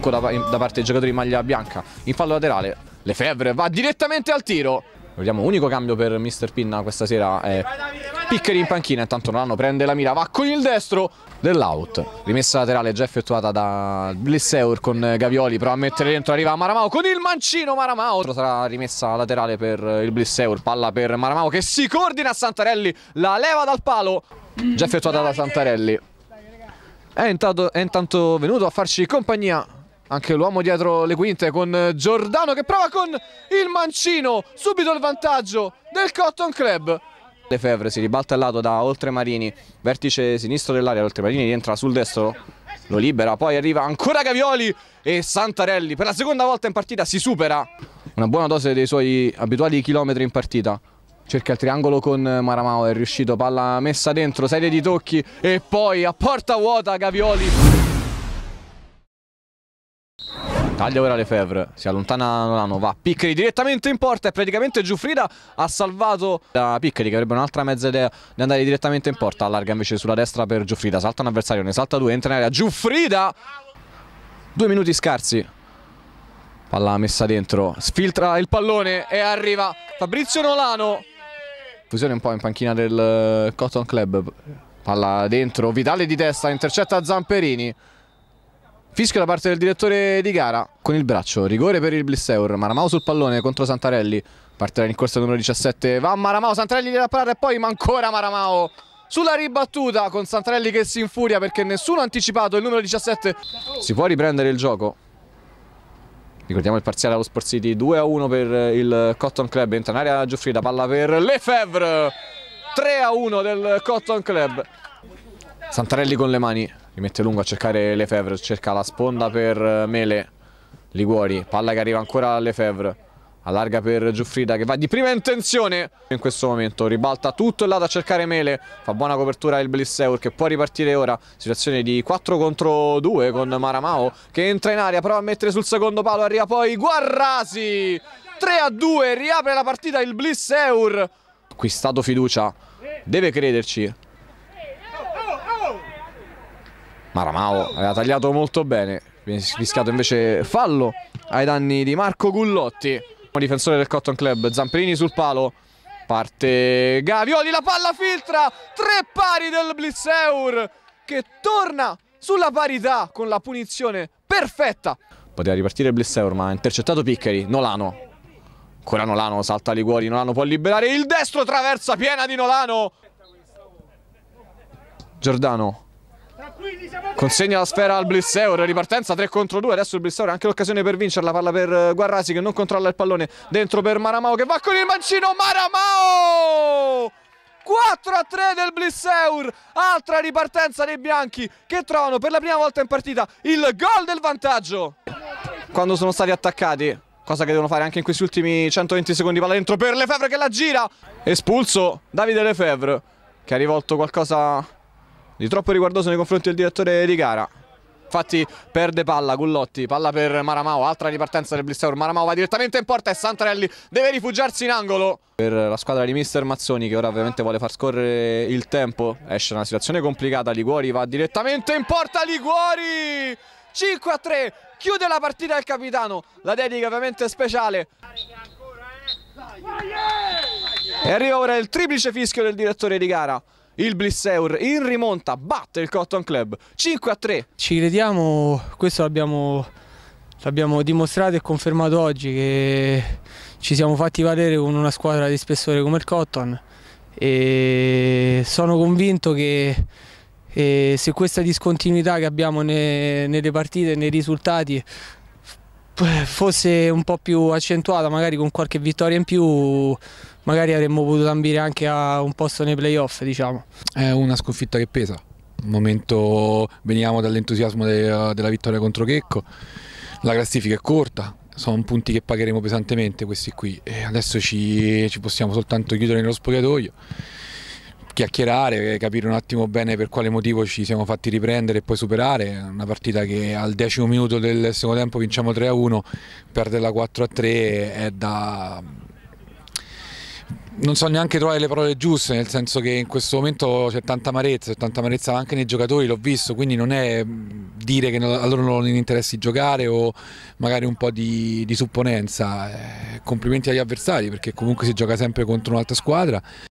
blocco da, da parte dei giocatori di maglia bianca. In fallo laterale, Lefebvre va direttamente al tiro. Vediamo, unico cambio per Mr. Pinna questa sera è Piccheri in panchina, intanto Nolano prende la mira, va con il destro dell'out. Rimessa laterale già effettuata da Blisseur con Gavioli, prova a mettere dentro, arriva Maramao con il mancino Maramao. Sarà rimessa laterale per il Blisseur, palla per Maramao che si coordina a Santarelli, la leva dal palo, già effettuata da Santarelli. È intanto, è intanto venuto a farci compagnia anche l'uomo dietro le quinte con eh, Giordano che prova con il mancino, subito il vantaggio del Cotton Club. Lefebvre si ribalta al lato da Oltremarini, vertice sinistro dell'area, Oltremarini rientra sul destro, lo libera, poi arriva ancora Gavioli e Santarelli, per la seconda volta in partita si supera. Una buona dose dei suoi abituali chilometri in partita. Cerca il triangolo con eh, Maramao, è riuscito, palla messa dentro, serie di tocchi e poi a porta vuota Gavioli. Taglia ora Lefebvre, si allontana Nolano, va Piccoli direttamente in porta e praticamente Giuffrida ha salvato da Piccoli che avrebbe un'altra mezza idea di andare direttamente in porta, allarga invece sulla destra per Giuffrida, salta un avversario, ne salta due, entra in area, Giuffrida! Due minuti scarsi, palla messa dentro, sfiltra il pallone e arriva Fabrizio Nolano, fusione un po' in panchina del eh, Cotton Club, palla dentro, Vitale di testa, intercetta Zamperini. Fischio da parte del direttore di gara con il braccio, rigore per il Blisseur, Maramau sul pallone contro Santarelli, partirà in corsa numero 17, va Maramau, Santarelli della parata e poi ma ancora Maramau sulla ribattuta con Santarelli che si infuria perché nessuno ha anticipato il numero 17, si può riprendere il gioco? Ricordiamo il parziale allo Sport City 2-1 a per il Cotton Club, entra in area Giuffrida, palla per Lefebvre, 3-1 a del Cotton Club. Santarelli con le mani, mette lungo a cercare Lefebvre, cerca la sponda per eh, Mele, Liguori, palla che arriva ancora a Lefebvre. Allarga per Giuffrida che va di prima intenzione in questo momento, ribalta tutto il lato a cercare Mele, fa buona copertura il Blisseur che può ripartire ora, situazione di 4 contro 2 con Maramao che entra in aria, prova a mettere sul secondo palo, arriva poi Guarrasi, 3 a 2, riapre la partita il Blisseur, acquistato fiducia, deve crederci, Maramao aveva tagliato molto bene. Viene fischiato invece fallo ai danni di Marco Gullotti. Difensore del Cotton Club. Zamperini sul palo. Parte Gavioli, la palla filtra. Tre pari del Blitzeur che torna sulla parità con la punizione perfetta. Poteva ripartire Blitzeur ma ha intercettato Piccheri. Nolano. Ancora Nolano salta Liguori. Nolano può liberare il destro. Traversa piena di Nolano. Giordano Consegna la sfera al Blisseur, ripartenza 3 contro 2, adesso il Blisseur ha anche l'occasione per vincere, la palla per eh, Guarrasi che non controlla il pallone, dentro per Maramao che va con il mancino, Maramao! 4 a 3 del Blisseur, altra ripartenza dei bianchi che trovano per la prima volta in partita il gol del vantaggio. Quando sono stati attaccati, cosa che devono fare anche in questi ultimi 120 secondi, palla dentro per Lefebvre che la gira, espulso Davide Lefebvre che ha rivolto qualcosa di troppo riguardoso nei confronti del direttore di gara infatti perde palla Gullotti, palla per Maramao, altra ripartenza del Blistaur, Maramao va direttamente in porta e Santarelli deve rifugiarsi in angolo. Per la squadra di mister Mazzoni che ora ovviamente vuole far scorrere il tempo, esce una situazione complicata, Liguori va direttamente in porta, Liguori! 5 a 3, chiude la partita il capitano, la dedica ovviamente speciale. E arriva ora il triplice fischio del direttore di gara il Blisseur in rimonta batte il Cotton Club 5 a 3. Ci crediamo, questo l'abbiamo, l'abbiamo dimostrato e confermato oggi che ci siamo fatti valere con una squadra di spessore come il Cotton e sono convinto che eh, se questa discontinuità che abbiamo ne, nelle partite e nei risultati fosse un po' più accentuata, magari con qualche vittoria in più, magari avremmo potuto ambire anche a un posto nei playoff. Diciamo. È una sconfitta che pesa. Momento, veniamo dall'entusiasmo de, della vittoria contro Checco, la classifica è corta, sono punti che pagheremo pesantemente questi qui. E adesso ci, ci possiamo soltanto chiudere nello spogliatoio chiacchierare, capire un attimo bene per quale motivo ci siamo fatti riprendere e poi superare. Una partita che al decimo minuto del secondo tempo vinciamo 3-1, perderla 4-3 è da... Non so neanche trovare le parole giuste, nel senso che in questo momento c'è tanta amarezza, c'è tanta amarezza anche nei giocatori, l'ho visto, quindi non è dire che a loro non interessi giocare o magari un po' di, di supponenza. Eh, complimenti agli avversari perché comunque si gioca sempre contro un'altra squadra.